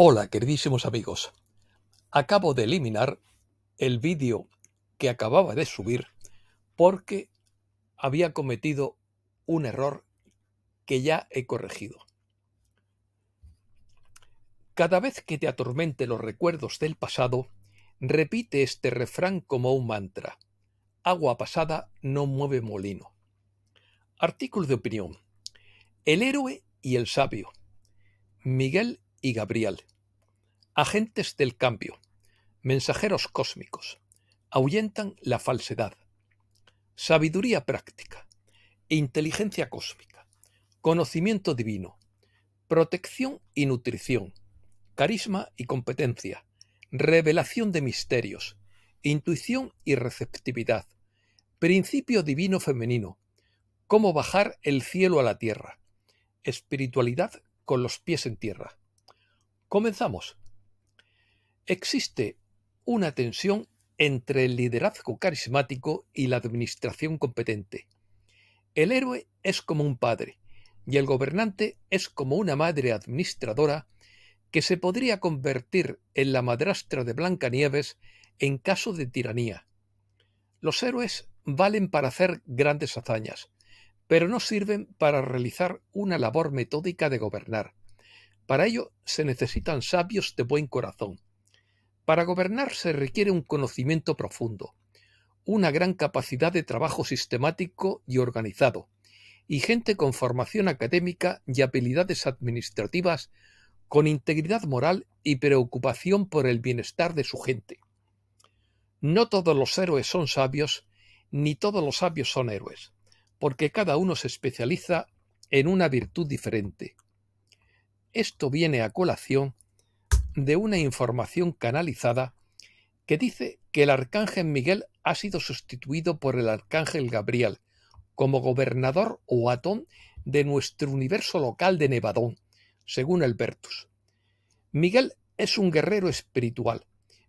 Hola queridísimos amigos, acabo de eliminar el vídeo que acababa de subir porque había cometido un error que ya he corregido. Cada vez que te atormente los recuerdos del pasado, repite este refrán como un mantra. Agua pasada no mueve molino. Artículo de opinión. El héroe y el sabio. Miguel y Gabriel. Agentes del cambio, mensajeros cósmicos, ahuyentan la falsedad. Sabiduría práctica, e inteligencia cósmica, conocimiento divino, protección y nutrición, carisma y competencia, revelación de misterios, intuición y receptividad, principio divino femenino, cómo bajar el cielo a la tierra, espiritualidad con los pies en tierra, Comenzamos. Existe una tensión entre el liderazgo carismático y la administración competente. El héroe es como un padre y el gobernante es como una madre administradora que se podría convertir en la madrastra de Blancanieves en caso de tiranía. Los héroes valen para hacer grandes hazañas, pero no sirven para realizar una labor metódica de gobernar. Para ello se necesitan sabios de buen corazón. Para gobernar se requiere un conocimiento profundo, una gran capacidad de trabajo sistemático y organizado, y gente con formación académica y habilidades administrativas con integridad moral y preocupación por el bienestar de su gente. No todos los héroes son sabios, ni todos los sabios son héroes, porque cada uno se especializa en una virtud diferente. Esto viene a colación de una información canalizada que dice que el arcángel Miguel ha sido sustituido por el arcángel Gabriel como gobernador o atón de nuestro universo local de Nevadón, según Albertus. Miguel es un guerrero espiritual,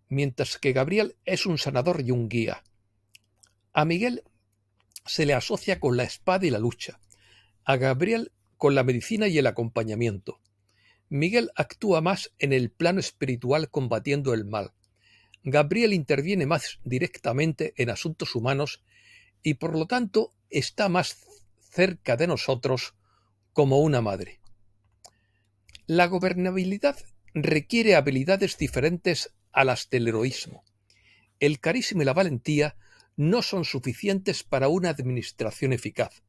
mientras que Gabriel es un sanador y un guía. A Miguel se le asocia con la espada y la lucha, a Gabriel con la medicina y el acompañamiento. Miguel actúa más en el plano espiritual combatiendo el mal. Gabriel interviene más directamente en asuntos humanos y por lo tanto está más cerca de nosotros como una madre. La gobernabilidad requiere habilidades diferentes a las del heroísmo. El carisma y la valentía no son suficientes para una administración eficaz.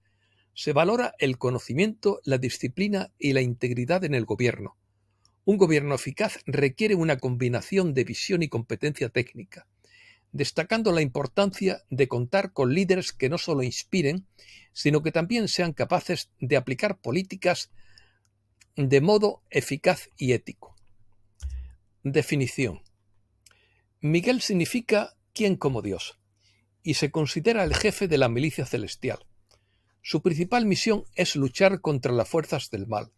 Se valora el conocimiento, la disciplina y la integridad en el gobierno. Un gobierno eficaz requiere una combinación de visión y competencia técnica, destacando la importancia de contar con líderes que no solo inspiren, sino que también sean capaces de aplicar políticas de modo eficaz y ético. Definición. Miguel significa «quién como Dios, y se considera el jefe de la milicia celestial. Su principal misión es luchar contra las fuerzas del mal.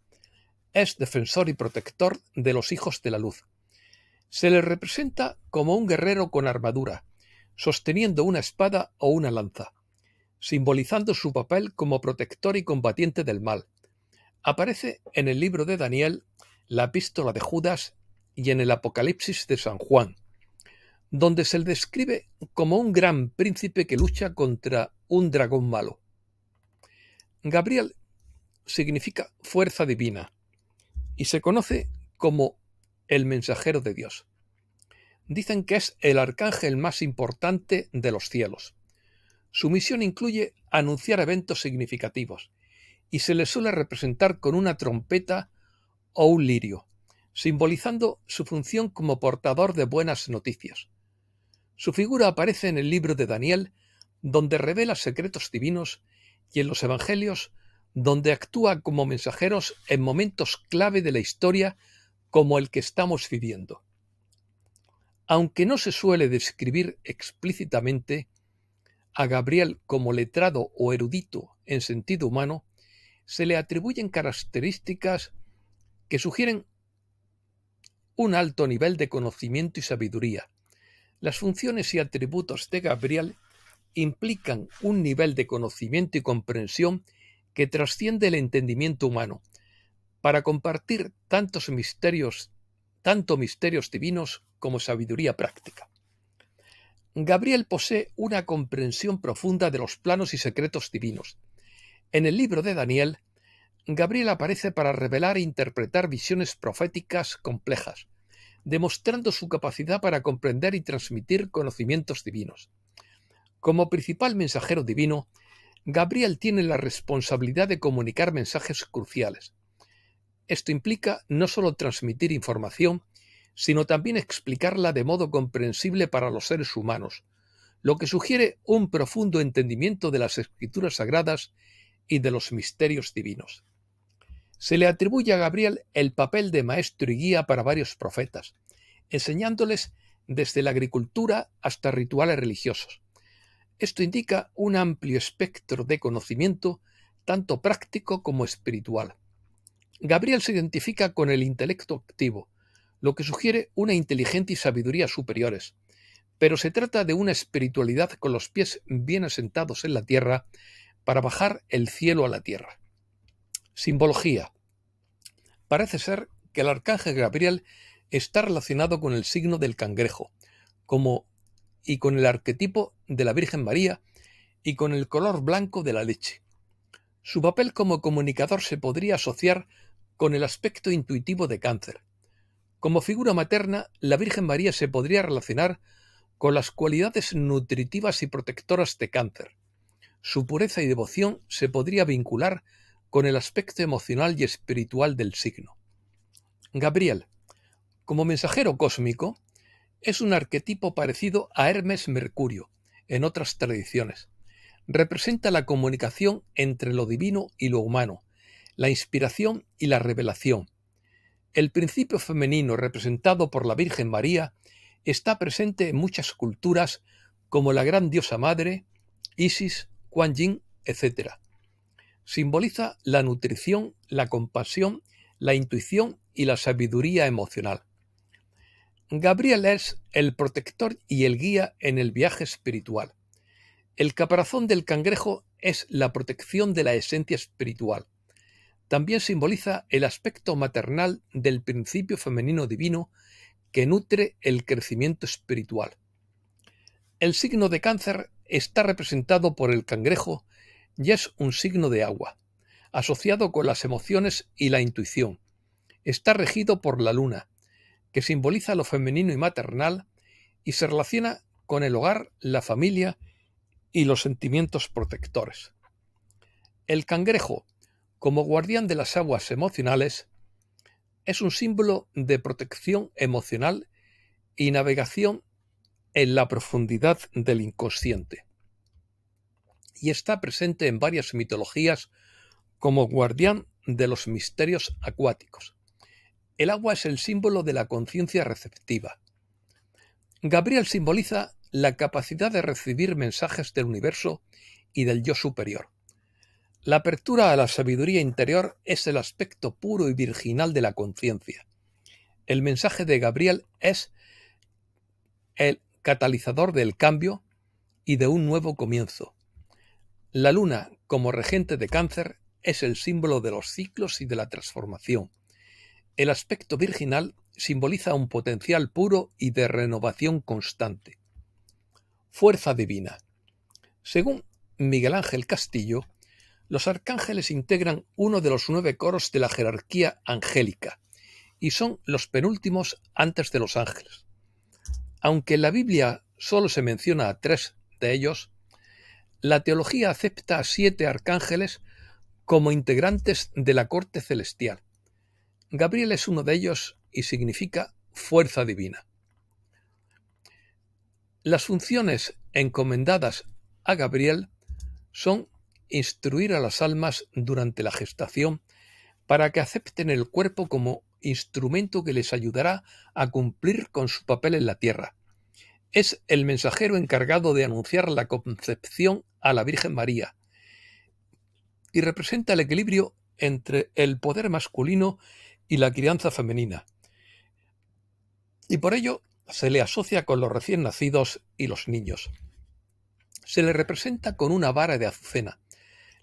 Es defensor y protector de los hijos de la luz. Se le representa como un guerrero con armadura, sosteniendo una espada o una lanza, simbolizando su papel como protector y combatiente del mal. Aparece en el libro de Daniel, la epístola de Judas y en el Apocalipsis de San Juan, donde se le describe como un gran príncipe que lucha contra un dragón malo. Gabriel significa fuerza divina y se conoce como el mensajero de Dios. Dicen que es el arcángel más importante de los cielos. Su misión incluye anunciar eventos significativos y se le suele representar con una trompeta o un lirio, simbolizando su función como portador de buenas noticias. Su figura aparece en el libro de Daniel, donde revela secretos divinos y en los Evangelios, donde actúa como mensajeros en momentos clave de la historia como el que estamos viviendo. Aunque no se suele describir explícitamente a Gabriel como letrado o erudito en sentido humano, se le atribuyen características que sugieren un alto nivel de conocimiento y sabiduría. Las funciones y atributos de Gabriel implican un nivel de conocimiento y comprensión que trasciende el entendimiento humano, para compartir tantos misterios, tanto misterios divinos como sabiduría práctica. Gabriel posee una comprensión profunda de los planos y secretos divinos. En el libro de Daniel, Gabriel aparece para revelar e interpretar visiones proféticas complejas, demostrando su capacidad para comprender y transmitir conocimientos divinos. Como principal mensajero divino, Gabriel tiene la responsabilidad de comunicar mensajes cruciales. Esto implica no solo transmitir información, sino también explicarla de modo comprensible para los seres humanos, lo que sugiere un profundo entendimiento de las escrituras sagradas y de los misterios divinos. Se le atribuye a Gabriel el papel de maestro y guía para varios profetas, enseñándoles desde la agricultura hasta rituales religiosos. Esto indica un amplio espectro de conocimiento, tanto práctico como espiritual. Gabriel se identifica con el intelecto activo, lo que sugiere una inteligencia y sabiduría superiores, pero se trata de una espiritualidad con los pies bien asentados en la tierra para bajar el cielo a la tierra. Simbología. Parece ser que el arcángel Gabriel está relacionado con el signo del cangrejo, como y con el arquetipo de la Virgen María y con el color blanco de la leche. Su papel como comunicador se podría asociar con el aspecto intuitivo de cáncer. Como figura materna, la Virgen María se podría relacionar con las cualidades nutritivas y protectoras de cáncer. Su pureza y devoción se podría vincular con el aspecto emocional y espiritual del signo. Gabriel, como mensajero cósmico, es un arquetipo parecido a Hermes Mercurio en otras tradiciones. Representa la comunicación entre lo divino y lo humano, la inspiración y la revelación. El principio femenino representado por la Virgen María está presente en muchas culturas como la gran diosa madre, Isis, Kuan Yin, etc. Simboliza la nutrición, la compasión, la intuición y la sabiduría emocional. Gabriel es el protector y el guía en el viaje espiritual. El caparazón del cangrejo es la protección de la esencia espiritual. También simboliza el aspecto maternal del principio femenino divino que nutre el crecimiento espiritual. El signo de cáncer está representado por el cangrejo y es un signo de agua, asociado con las emociones y la intuición. Está regido por la luna, que simboliza lo femenino y maternal y se relaciona con el hogar, la familia y los sentimientos protectores. El cangrejo, como guardián de las aguas emocionales, es un símbolo de protección emocional y navegación en la profundidad del inconsciente. Y está presente en varias mitologías como guardián de los misterios acuáticos. El agua es el símbolo de la conciencia receptiva. Gabriel simboliza la capacidad de recibir mensajes del universo y del yo superior. La apertura a la sabiduría interior es el aspecto puro y virginal de la conciencia. El mensaje de Gabriel es el catalizador del cambio y de un nuevo comienzo. La luna, como regente de cáncer, es el símbolo de los ciclos y de la transformación. El aspecto virginal simboliza un potencial puro y de renovación constante. Fuerza divina. Según Miguel Ángel Castillo, los arcángeles integran uno de los nueve coros de la jerarquía angélica y son los penúltimos antes de los ángeles. Aunque en la Biblia solo se menciona a tres de ellos, la teología acepta a siete arcángeles como integrantes de la corte celestial Gabriel es uno de ellos y significa fuerza divina. Las funciones encomendadas a Gabriel son instruir a las almas durante la gestación para que acepten el cuerpo como instrumento que les ayudará a cumplir con su papel en la tierra. Es el mensajero encargado de anunciar la concepción a la Virgen María y representa el equilibrio entre el poder masculino y la crianza femenina, y por ello se le asocia con los recién nacidos y los niños. Se le representa con una vara de azucena,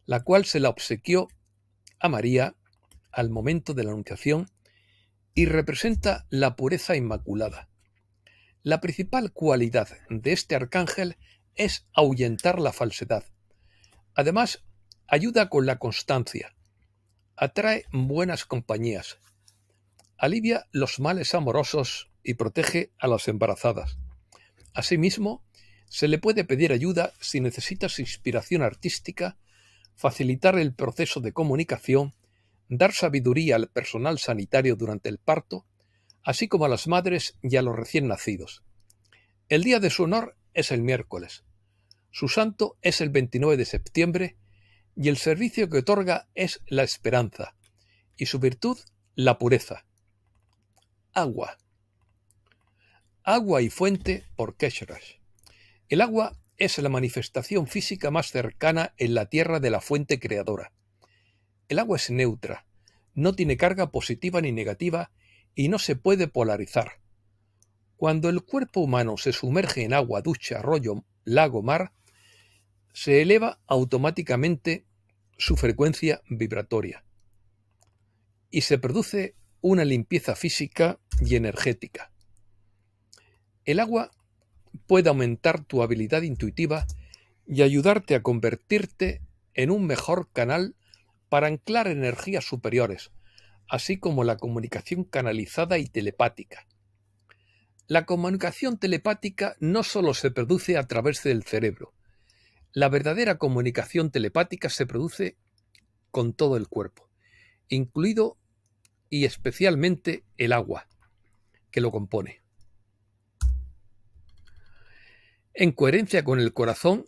la cual se la obsequió a María al momento de la Anunciación y representa la pureza inmaculada. La principal cualidad de este arcángel es ahuyentar la falsedad. Además, ayuda con la constancia, atrae buenas compañías, alivia los males amorosos y protege a las embarazadas. Asimismo, se le puede pedir ayuda si necesitas inspiración artística, facilitar el proceso de comunicación, dar sabiduría al personal sanitario durante el parto, así como a las madres y a los recién nacidos. El día de su honor es el miércoles. Su santo es el 29 de septiembre y el servicio que otorga es la esperanza y su virtud la pureza agua. Agua y fuente por Keshrash. El agua es la manifestación física más cercana en la Tierra de la fuente creadora. El agua es neutra, no tiene carga positiva ni negativa y no se puede polarizar. Cuando el cuerpo humano se sumerge en agua, ducha, arroyo, lago, mar, se eleva automáticamente su frecuencia vibratoria y se produce una limpieza física y energética. El agua puede aumentar tu habilidad intuitiva y ayudarte a convertirte en un mejor canal para anclar energías superiores, así como la comunicación canalizada y telepática. La comunicación telepática no solo se produce a través del cerebro, la verdadera comunicación telepática se produce con todo el cuerpo, incluido y especialmente el agua que lo compone. En coherencia con el corazón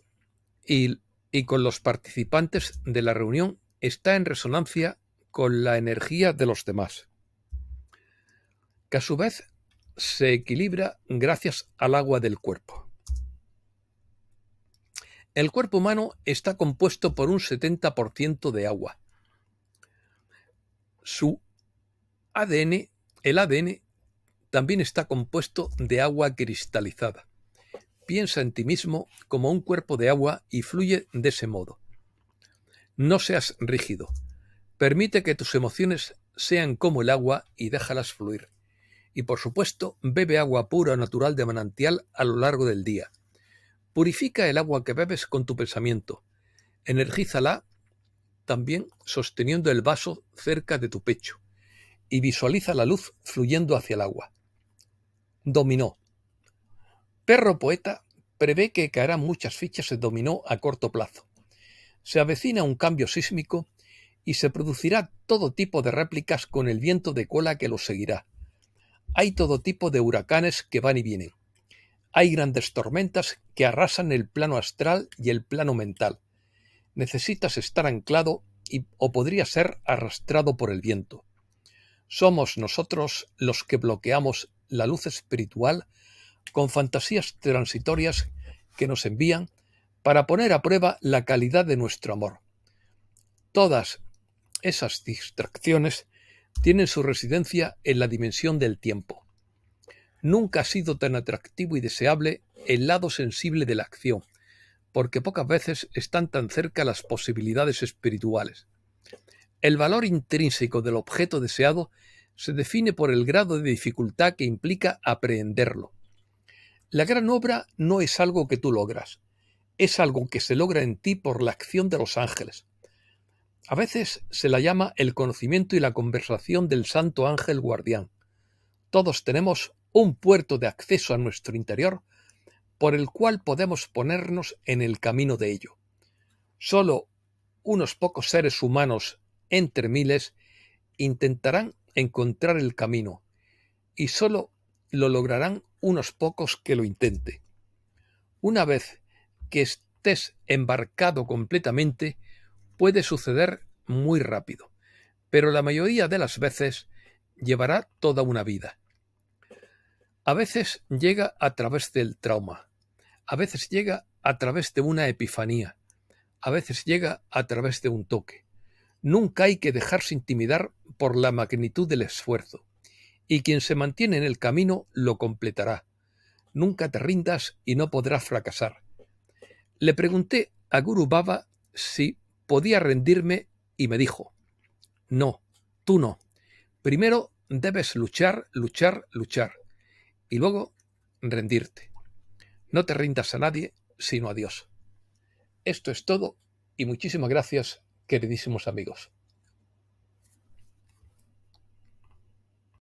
y, con los participantes de la reunión, está en resonancia con la energía de los demás, que a su vez se equilibra gracias al agua del cuerpo. El cuerpo humano está compuesto por un 70% de agua. Su ADN, el ADN también está compuesto de agua cristalizada. Piensa en ti mismo como un cuerpo de agua y fluye de ese modo. No seas rígido. Permite que tus emociones sean como el agua y déjalas fluir. Y por supuesto, bebe agua pura natural de manantial a lo largo del día. Purifica el agua que bebes con tu pensamiento. Energízala también sosteniendo el vaso cerca de tu pecho y visualiza la luz fluyendo hacia el agua. Dominó. Perro Poeta prevé que caerán muchas fichas de dominó a corto plazo. Se avecina un cambio sísmico y se producirá todo tipo de réplicas con el viento de cola que lo seguirá. Hay todo tipo de huracanes que van y vienen. Hay grandes tormentas que arrasan el plano astral y el plano mental. Necesitas estar anclado o podría ser arrastrado por el viento. Somos nosotros los que bloqueamos la luz espiritual con fantasías transitorias que nos envían para poner a prueba la calidad de nuestro amor. Todas esas distracciones tienen su residencia en la dimensión del tiempo. Nunca ha sido tan atractivo y deseable el lado sensible de la acción, porque pocas veces están tan cerca las posibilidades espirituales. El valor intrínseco del objeto deseado se define por el grado de dificultad que implica aprehenderlo. La gran obra no es algo que tú logras, es algo que se logra en ti por la acción de los ángeles. A veces se la llama el conocimiento y la conversación del santo ángel guardián. Todos tenemos un puerto de acceso a nuestro interior por el cual podemos ponernos en el camino de ello. Solo unos pocos seres humanos entre miles, intentarán encontrar el camino, y solo lo lograrán unos pocos que lo intente. Una vez que estés embarcado completamente, puede suceder muy rápido, pero la mayoría de las veces llevará toda una vida. A veces llega a través del trauma, a veces llega a través de una epifanía, a veces llega a través de un toque Nunca hay que dejarse intimidar por la magnitud del esfuerzo, y quien se mantiene en el camino lo completará. Nunca te rindas y no podrás fracasar. Le pregunté a Guru Baba si podía rendirme y me dijo, no, tú no. Primero debes luchar, luchar, luchar, y luego rendirte. No te rindas a nadie, sino a Dios. Esto es todo y muchísimas gracias queridísimos amigos.